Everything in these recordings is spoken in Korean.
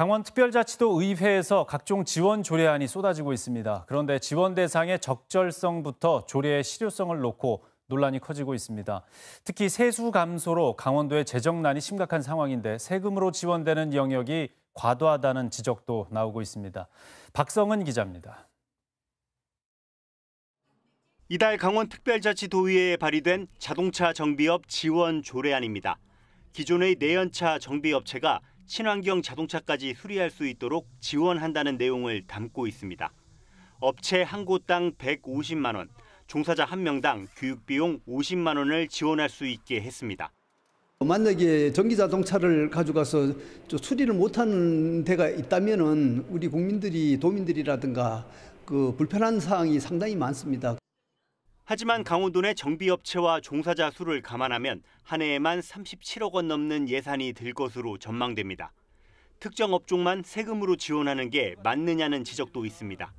강원특별자치도의회에서 각종 지원 조례안이 쏟아지고 있습니다. 그런데 지원 대상의 적절성부터 조례의 실효성을 놓고 논란이 커지고 있습니다. 특히 세수 감소로 강원도의 재정난이 심각한 상황인데 세금으로 지원되는 영역이 과도하다는 지적도 나오고 있습니다. 박성은 기자입니다. 이달 강원특별자치도의회에 발의된 자동차 정비업 지원 조례안입니다. 기존의 내연차 정비업체가 친환경 자동차까지 수리할 수 있도록 지원한다는 내용을 담고 있습니다. 업체 한 곳당 150만 원, 종사자 한 명당 교육비용 50만 원을 지원할 수 있게 했습니다. 만약에 전기 자동차를 가져가서 수리를 못하는 데가 있다면 우리 국민들이 도민들이라든가 그 불편한 사항이 상당히 많습니다. 하지만 강원도 내 정비업체와 종사자 수를 감안하면 한 해에만 37억 원 넘는 예산이 들 것으로 전망됩니다. 특정 업종만 세금으로 지원하는 게 맞느냐는 지적도 있습니다.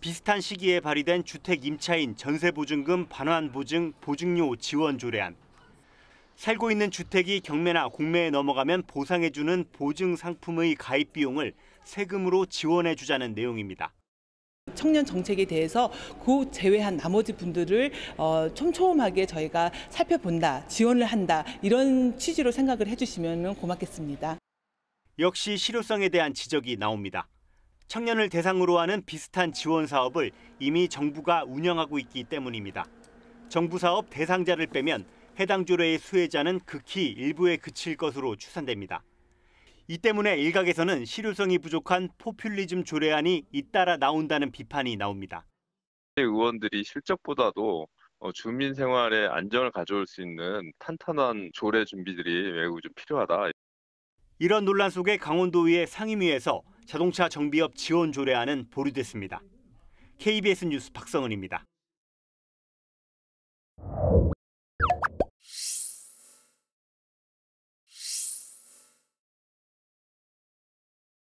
비슷한 시기에 발의된 주택 임차인 전세보증금 반환 보증 보증료 지원 조례안. 살고 있는 주택이 경매나 공매에 넘어가면 보상해주는 보증 상품의 가입 비용을 세금으로 지원해주자는 내용입니다. 청년 정책에 대해서 그 제외한 나머지 분들을 어, 촘촘하게 저희가 살펴본다, 지원을 한다 이런 취지로 생각을 해주시면 고맙겠습니다. 역시 실효성에 대한 지적이 나옵니다. 청년을 대상으로 하는 비슷한 지원 사업을 이미 정부가 운영하고 있기 때문입니다. 정부 사업 대상자를 빼면 해당 조례의 수혜자는 극히 일부에 그칠 것으로 추산됩니다. 이 때문에 일각에서는 실효성이 부족한 포퓰리즘 조례안이 잇따라 나온다는 비판이 나옵니다. 의원들이 실적보다도 어, 주민 생활에 안정을 가져올 수 있는 탄탄한 조례 준비들이 매우 좀 필요하다. 이런 논란 속에 강원도의회 상임위에서 자동차 정비업 지원 조례안은 보류됐습니다. KBS 뉴스 박성은입니다.